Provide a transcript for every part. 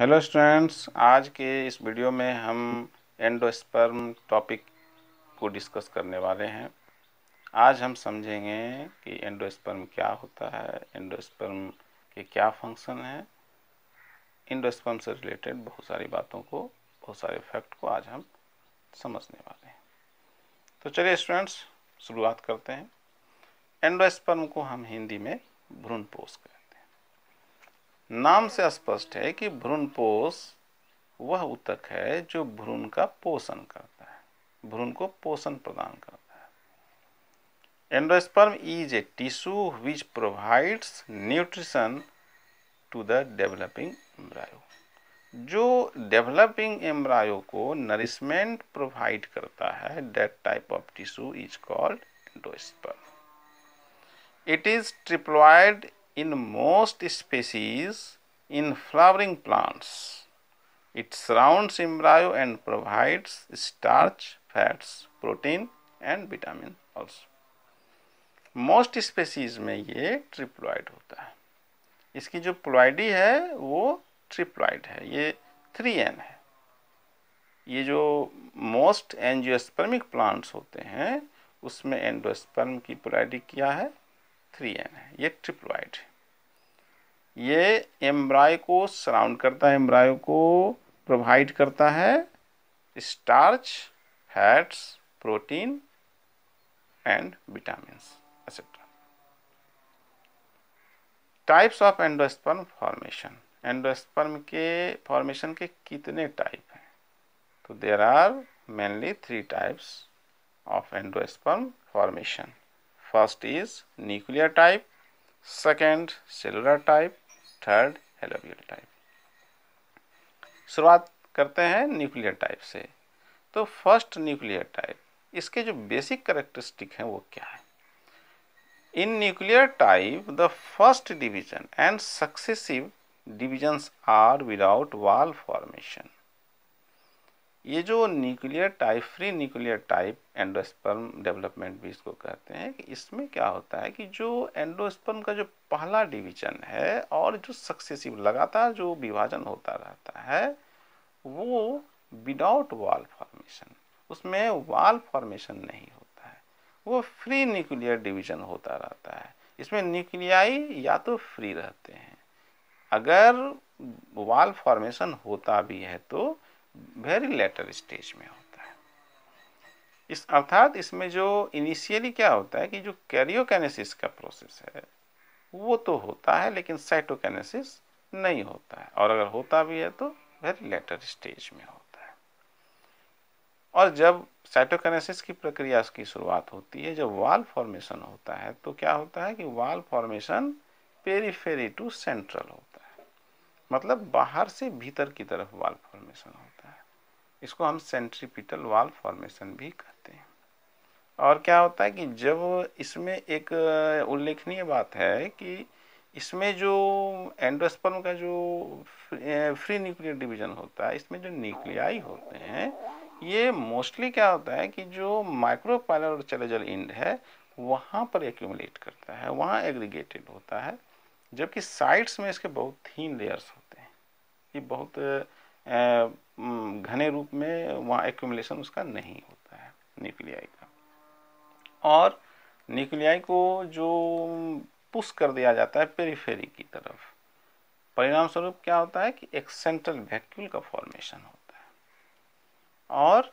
Hello students आज के इस वीडियो में हम एंडोस्पर्म टॉपिक को डिस्कस करने वाले हैं आज हम समझेंगे कि एंडोस्पर्म क्या होता है एंडोस्पर्म के क्या फंक्शन है एंडोस्पर्म से रिलेटेड बहुत सारी बातों को बहुत सारे फैक्ट को आज हम समझने वाले हैं तो चलिए स्टूडेंट्स शुरुआत करते हैं एंडोस्पर्म को हम हिंदी में भ्रूणपोष कहें नाम से स्पष्ट है कि भ्रूण पोष वह उतक है जो भ्रूण का पोषण करता है भ्रूण को पोषण प्रदान करता है endosperm is a tissue which provides nutrition to the developing embryo जो डेवलपिंग एम्ब्रायो को नरिशमेंट प्रोवाइड करता है that type of tissue is called endosperm it is triploid in most species in flowering plants. It surrounds embryo and provides starch, fats, protein and vitamin also. Most species में ये triploid होता है इसकी जो ploidy है वो triploid है ये थ्री एन है ये जो मोस्ट एनजियोस्पर्मिक प्लांट्स होते हैं उसमें एंडोस्पर्म की प्लॉइडी क्या है थ्री एन है ये ट्रिप्लॉइड है ये एम्ब्राय को सराउंड करता है एम्ब्राय को प्रोवाइड करता है starch fats protein and vitamin etcetera types of endosperm formation endosperm के फॉर्मेशन के कितने टाइप हैं तो there are mainly three types of endosperm formation first is nuclear type second cellular type third helobial type शुरुआत करते हैं nuclear type से तो फर्स्ट न्यूक्लियर टाइप इसके जो बेसिक करेक्टरिस्टिक हैं वो क्या है in nuclear type the first division and successive divisions are without wall formation ये जो nuclear type free nuclear type endosperm development भी इसको कहते हैं कि इसमें क्या होता है कि जो एंडोस्पर्म का जो पहला डिवीजन है और जो सक्सेसिव लगातार जो विभाजन होता रहता है वो विदाउट वाल फॉर्मेशन उसमें वाल फॉर्मेशन नहीं होता है वो फ्री न्यूक्लियर डिवीजन होता रहता है इसमें न्यूक्लियाई या तो फ्री रहते हैं अगर वाल फॉर्मेशन होता भी है तो वेरी लेटर स्टेज में होता है इस अर्थात इसमें जो इनिशियली क्या होता है कि जो कैरियोकैनेसिस का प्रोसेस है वो तो होता है लेकिन साइटोकैनेसिस नहीं होता है और अगर होता भी है तो वेरी लेटर स्टेज में होता है और जब साइटोकैनेसिस की प्रक्रिया की शुरुआत होती है जब वाल फॉर्मेशन होता है तो क्या होता है कि वाल फॉर्मेशन पेरीफेरी टू सेंट्रल होता है मतलब बाहर से भीतर की तरफ वाल फॉर्मेशन होता है इसको हम सेंट्रीपिटल वाल फॉर्मेशन भी कहते हैं और क्या होता है कि जब इसमें एक उल्लेखनीय बात है कि इसमें जो एंडोस्पर्म का जो फ्री न्यूक्लियर डिवीजन होता है इसमें जो न्यूक्लियाई होते हैं ये मोस्टली क्या होता है कि जो माइक्रोपाइलर और चलेजल इंड है वहाँ पर एक्यूमुलेट करता है वहाँ एग्रीगेटेड होता है जबकि साइड्स में इसके बहुत थीन लेयर्स होते हैं ये बहुत घने रूप में वहाँ एक्यूमलेशन उसका नहीं होता है न्यूक्लियाई का और न्यूक्लियाई को जो पुश कर दिया जाता है पेरीफेरी की तरफ परिणाम स्वरूप क्या होता है कि एक सेंट्रल वैक्यूल का फॉर्मेशन होता है और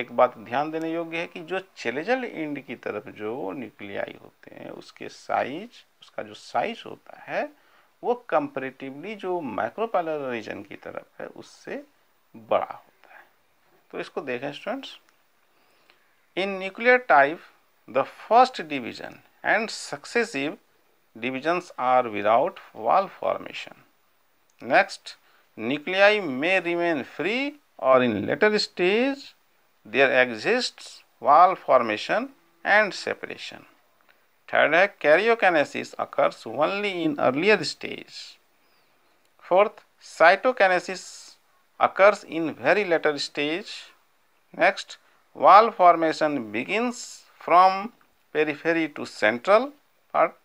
एक बात ध्यान देने योग्य है कि जो चेलेजल इंड की तरफ जो न्यूक्लियाई होते हैं उसके साइज उसका जो साइज होता है वो कंपेरेटिवली जो माइक्रोपैलर रीजन की तरफ है उससे बड़ा होता है तो इसको देखें students in nuclear type the first division and successive divisions are without wall formation next nuclei may remain free और in later stage there exist wall formation and separation Third, karyokinesis occurs only in earlier stage. Fourth, cytokinesis occurs in very later stage. Next, wall formation begins from periphery to central part.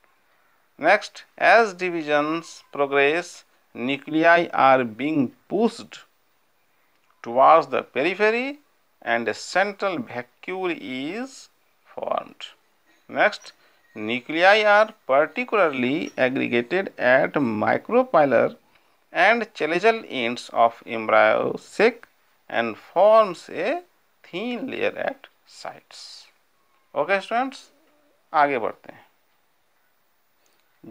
Next, as divisions progress, nuclei are being pushed towards the periphery and a central vacuole is formed. Next, Nuclei are particularly aggregated at micropylar and chalagel ends of embryo sac and forms a thin layer at sides. Okay students आगे बढ़ते हैं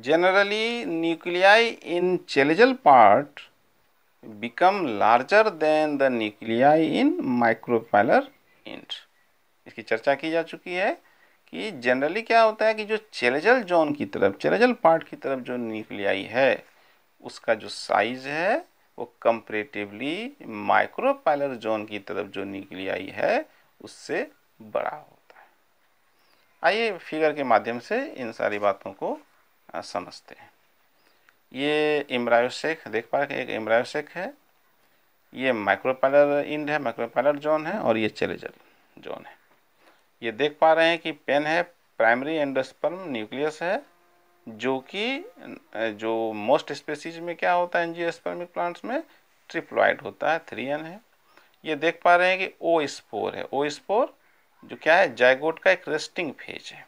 generally nuclei in chalazal part become larger than the nuclei in micropylar end इसकी चर्चा की जा चुकी है कि जनरली क्या होता है कि जो चेलेजल जोन की तरफ चेलेजल पार्ट की तरफ जो न्यूक्लियाई है उसका जो साइज है वो कंपरेटिवली माइक्रोपाइलर जोन की तरफ जो न्यूक्लियाई है उससे बड़ा होता है आइए फिगर के माध्यम से इन सारी बातों को समझते हैं ये इम्रायोसेक देख पा रहे एक इम्रायोसेक है ये माइक्रोपाइलर इंड है माइक्रोपाइलर जोन है और ये चेलेजल जोन है ये देख पा रहे हैं कि पेन है प्राइमरी एंडोस्पर्म न्यूक्लियस है जो कि जो मोस्ट स्पेसीज में क्या होता है एनजियोस्पर्मिक प्लांट्स में ट्रिप्लॉइड होता है थ्री एन है ये देख पा रहे हैं कि ओ स्पोर है ओ स्पोर जो क्या है जायगोट का एक रेस्टिंग फेज है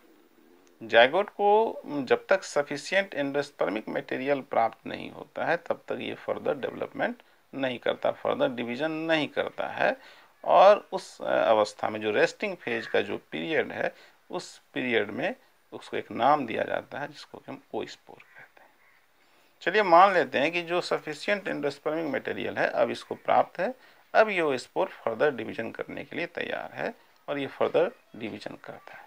जायगोट को जब तक सफिशियंट एंडोस्पर्मिक मटेरियल प्राप्त नहीं होता है तब तक ये फर्दर डेवलपमेंट नहीं करता फर्दर डिवीजन नहीं करता है और उस अवस्था में जो रेस्टिंग फेज का जो पीरियड है उस पीरियड में उसको एक नाम दिया जाता है जिसको हम ओस्पोर कहते हैं चलिए मान लेते हैं कि जो सफिशियंट इंडोस्पर्मिक मटेरियल है अब इसको प्राप्त है अब ये ओस्पोर फर्दर डिवीजन करने के लिए तैयार है और ये फर्दर डिवीजन करता है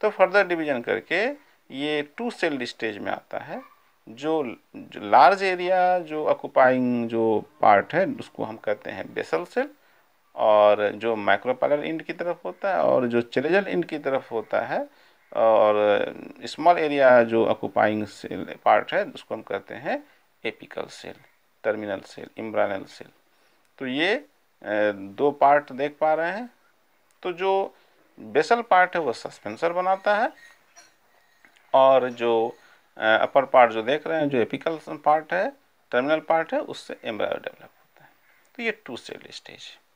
तो फर्दर डिवीजन करके ये टू सेल्ड स्टेज में आता है जो, जो लार्ज एरिया जो ऑक्यूपाइंग जो पार्ट है उसको हम कहते हैं बेसल सेल और जो माइक्रोपाइलर इंड की तरफ होता है और जो चलेजल इंड की तरफ होता है और स्मॉल एरिया जो ऑक्यूपाइंग सेल पार्ट है उसको हम कहते हैं apical cell terminal cell embryonal cell तो ये दो पार्ट देख पा रहे हैं तो जो बेसल पार्ट है वो सस्पेंसर बनाता है और जो अपर पार्ट जो देख रहे हैं जो एपिकल पार्ट है टर्मिनल पार्ट है उससे एम्ब्रायो डेवलप होता है तो ये टू सेल स्टेज है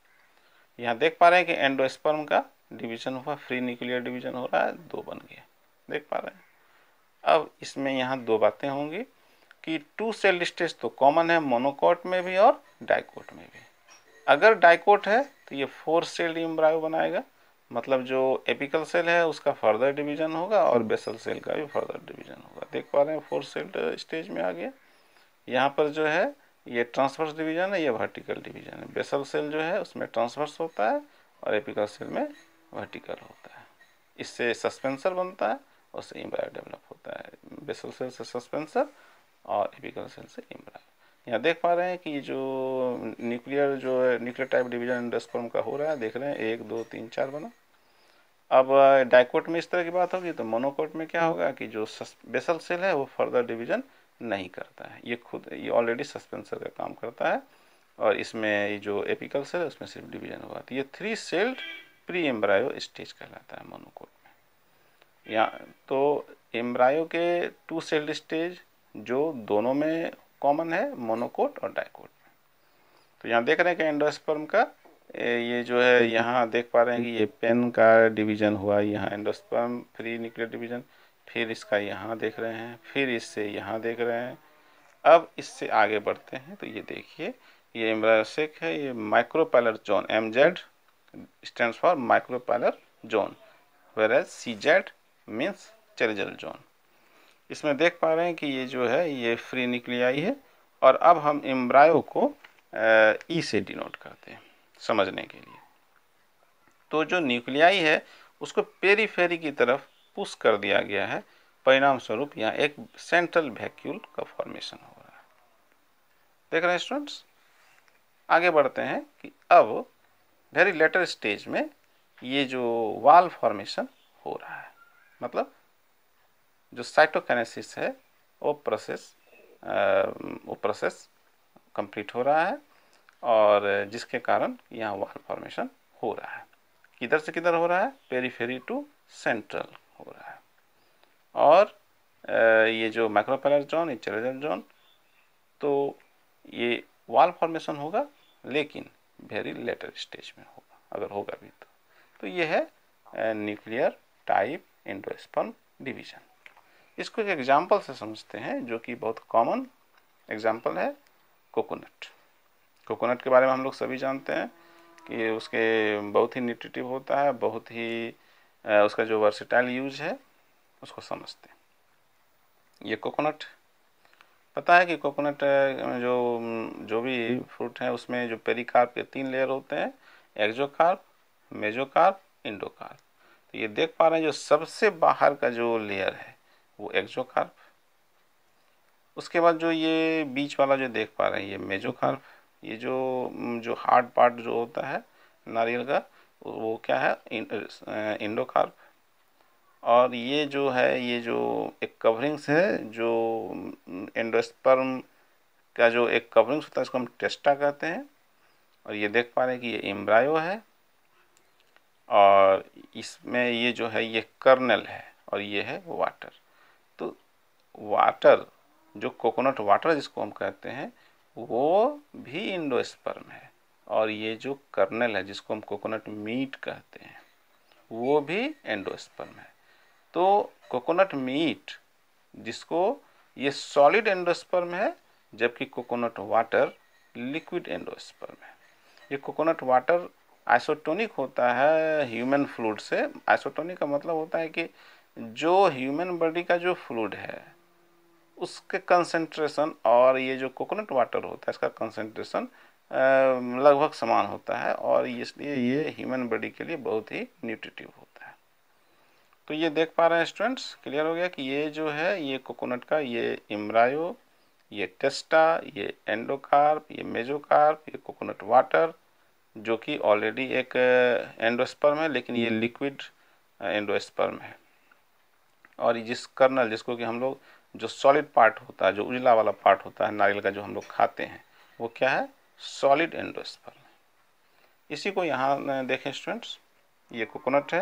यहाँ देख पा रहे हैं कि एंडोस्पर्म का डिवीजन हुआ फ्री न्यूक्लियर डिवीजन हो रहा है दो बन गया देख पा रहे हैं अब इसमें यहाँ दो बातें होंगी कि टू सेल स्टेज तो कॉमन है मोनोकोट में भी और डाइकोट में भी अगर डाइकोट है तो ये फोर सेल इम्ब्रायो बनाएगा मतलब जो एपिकल सेल है उसका फर्दर डिवीजन होगा और बेसल सेल का भी फर्दर डिवीजन होगा देख पा रहे हैं फोर सेल स्टेज में आ गया यहाँ पर जो है ये ट्रांसवर्स डिवीजन है ये वर्टिकल डिवीजन है बेसल सेल जो है उसमें ट्रांसवर्स होता है और एपिकल सेल में वर्टिकल होता है इससे सस्पेंसर बनता है और से इम्ब्रायो डेवलप होता है बेसल सेल से सस्पेंसर और एपिकल सेल से इम्ब्रायो यहाँ देख पा रहे हैं कि जो न्यूक्लियर जो है न्यूक्लियर टाइप डिवीजन इंडस्पर्म का हो रहा है देख रहे हैं एक दो तीन चार बना अब डाइकोट uh, में इस तरह की बात होगी तो मोनोकोट में क्या हम्म। होगा कि जो बेसल सेल है वो फर्दर डिवीजन नहीं करता है ये खुद ये ऑलरेडी सस्पेंसर का काम करता है और इसमें जो एपिकल्स है उसमें सिर्फ डिवीजन हुआ था तो ये three celled pre embryo stage कहलाता है मोनोकोट में या तो एम्ब्रायो के टू सेल्ड स्टेज जो दोनों में कॉमन है मोनोकोट और डाइकोट में तो यहाँ देख रहे हैं कि एंडोस्पर्म का ये जो है यहाँ देख पा रहे हैं कि ये पेन का डिवीजन हुआ यहाँ एंडोस्पर्म फ्री न्यूक्लियर डिवीजन फिर इसका यहाँ देख रहे हैं फिर इससे यहाँ देख रहे हैं अब इससे आगे बढ़ते हैं तो ये देखिए ये एम्ब्रासिक है ये micropylar zone M Z stand for micropylar zone whereas C Z means chalazal zone इसमें देख पा रहे हैं कि ये जो है ये फ्री निकली आई है और अब हम एम्ब्रायो को ई e से डिनोट करते हैं समझने के लिए तो जो न्यूक्लियाई है उसको पेरीफेरी की तरफ पुश कर दिया गया है परिणाम स्वरूप यहाँ एक सेंट्रल वैक्यूल का फॉर्मेशन हो रहा है देख रहे हैं स्टूडेंट्स आगे बढ़ते हैं कि अब वेरी लेटर स्टेज में ये जो वाल फॉर्मेशन हो रहा है मतलब जो साइटोकैनेसिस है वो प्रोसेस वो प्रोसेस कंप्लीट हो रहा है और जिसके कारण यहाँ वाल फॉर्मेशन हो रहा है किधर से किधर हो रहा है पेरीफेरी टू सेंट्रल हो रहा है और ये जो माइक्रोपेलर जोन ये जोन तो ये वाल फॉर्मेशन होगा लेकिन वेरी लेटर स्टेज में होगा अगर होगा भी तो तो ये है न्यूक्लियर टाइप इंडोस्पर्म डिवीजन इसको एक एग्जाम्पल से समझते हैं जो कि बहुत कॉमन एग्जाम्पल है कोकोनट कोकोनट के बारे में हम लोग सभी जानते हैं कि उसके बहुत ही न्यूट्रिटिव होता है बहुत ही उसका जो वर्सिटाइल यूज है उसको समझते हैं ये कोकोनट पता है कि कोकोनट जो जो भी फ्रूट है उसमें जो पेरिकार्प के तीन लेयर होते हैं एक्जोकार्प मेजोकार्प इंडोकार्प तो ये देख पा रहे हैं जो सबसे बाहर का जो लेयर है वो एक्जोकार्प उसके बाद जो ये बीच वाला जो देख पा रहे हैं ये मेजोकार्प ये जो जो हार्ड पार्ट जो होता है नारियल का वो क्या है इंडोकार्प uh, और ये जो है ये जो एक कवरिंग्स है जो एंडोस्पर्म mm, का जो एक कवरिंग्स होता है इसको हम टेस्टा कहते हैं और ये देख पा रहे हैं कि ये एम्ब्रायो है और इसमें ये जो है ये कर्नल है और ये है वाटर तो वाटर जो कोकोनट वाटर जिसको हम कहते हैं वो भी इंडोस्पर्म है और ये जो कर्नल है जिसको हम कोकोनट मीट कहते हैं वो भी एंडोस्पर्म है तो कोकोनट मीट जिसको ये सॉलिड एंडोस्पर्म है जबकि कोकोनट वाटर लिक्विड एंडोस्पर्म है ये कोकोनट वाटर आइसोटोनिक होता है ह्यूमन फ्लूड से आइसोटोनिक का मतलब होता है कि जो ह्यूमन बॉडी का जो फ्लूड है उसके कंसेंट्रेशन और ये जो कोकोनट वाटर होता है इसका कंसेंट्रेशन लगभग समान होता है और इसलिए ये ह्यूमन बॉडी के लिए बहुत ही न्यूट्रिटिव होता है तो ये देख पा रहे हैं स्टूडेंट्स क्लियर हो गया कि ये जो है ये कोकोनट का ये इमरायो ये टेस्टा ये एंडोकार्प ये मेजोकार्प ये कोकोनट वाटर जो कि ऑलरेडी एक एंडोस्पर्म है लेकिन ये लिक्विड एंडोस्पर्म है और जिस कर्नल जिसको कि हम लोग जो सॉलिड पार्ट होता है जो उजला वाला पार्ट होता है नारियल का जो हम लोग खाते हैं वो क्या है सॉलिड एंडोस्पर्म इसी को यहाँ देखें स्टूडेंट्स ये कोकोनट है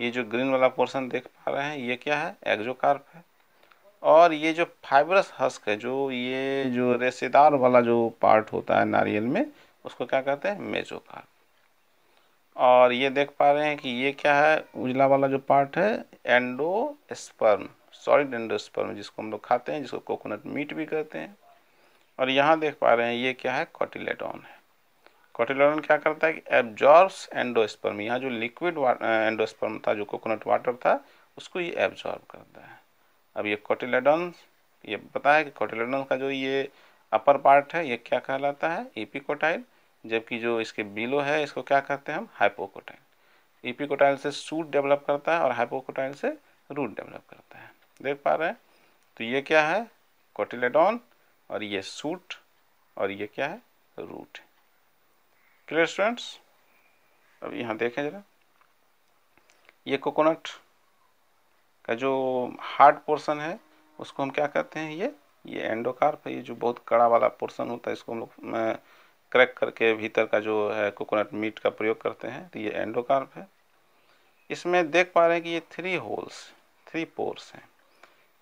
ये जो ग्रीन वाला पोर्शन देख पा रहे हैं ये क्या है एक्जोकार्प है और ये जो फाइबरस हस्क है जो ये जो रेसेदार वाला जो पार्ट होता है नारियल में उसको क्या कहते हैं मेजोकार्प और ये देख पा रहे हैं कि ये क्या है उजला वाला जो पार्ट है एंडोस्पर्म सॉलिड एंडोस्पर्म जिसको हम लोग खाते हैं जिसको कोकोनट मीट भी कहते हैं और यहाँ देख पा रहे हैं ये क्या है कॉटिलेडॉन है कॉटिलेडॉन क्या करता है कि एब्जॉर्ब्स एंडोस्पर्म यहाँ जो लिक्विड एंडोस्पर्म था जो कोकोनट वाटर था उसको ये एब्जॉर्ब करता है अब ये कॉटिलेडॉन ये पता है कि कॉटिलेडॉन का जो ये अपर पार्ट है ये क्या कहलाता है एपिकोटाइल जबकि जो इसके बिलो है इसको क्या कहते हैं हम हाइपोकोटाइल एपिकोटाइल से सूट डेवलप करता है और हाइपोकोटाइल से रूट डेवलप करता है देख पा रहे हैं तो ये क्या है कॉटिलेडॉन और ये सूट और ये क्या है रूट है क्लियर स्टूडेंट्स अब यहाँ देखें ज़रा ये कोकोनट का जो हार्ड पोर्शन है उसको हम क्या कहते हैं ये ये एंडोकार्प है ये जो बहुत कड़ा वाला पोर्शन होता है इसको हम लोग क्रैक करके भीतर का जो है कोकोनट मीट का प्रयोग करते हैं तो ये एंडोकार्प है इसमें देख पा रहे हैं कि ये थ्री होल्स थ्री पोर्स हैं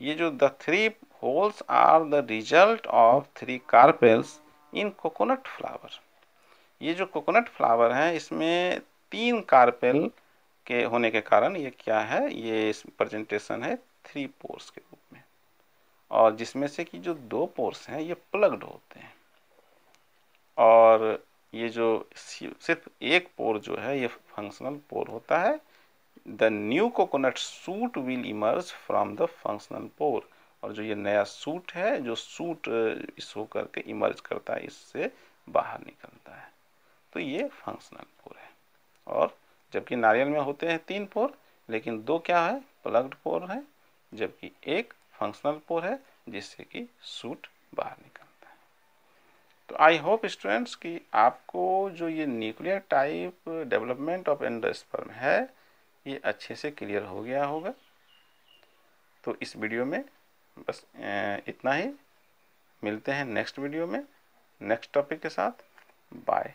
ये जो the three holes are the result of three carpels in coconut flower. ये जो coconut flower है इसमें तीन carpel के होने के कारण ये क्या है ये इस है थ्री पोर्स के रूप में और जिसमें से कि जो दो पोर्स हैं ये प्लग्ड होते हैं और ये जो सिर्फ एक पोर जो है ये फंक्शनल पोर होता है the new coconut shoot will emerge from the functional pore और जो ये नया सूट है जो सूट इस होकर के इमर्ज करता है इससे बाहर निकलता है तो ये फंक्शनल पोर है और जबकि नारियल में होते हैं तीन पोर लेकिन दो क्या है प्लग्ड पोर है जबकि एक फंक्शनल पोर है जिससे कि सूट बाहर निकलता है तो आई होप स्टूडेंट्स कि आपको जो ये nuclear type development of endosperm है ये अच्छे से क्लियर हो गया होगा तो इस वीडियो में बस इतना ही मिलते हैं नेक्स्ट वीडियो में नेक्स्ट टॉपिक के साथ बाय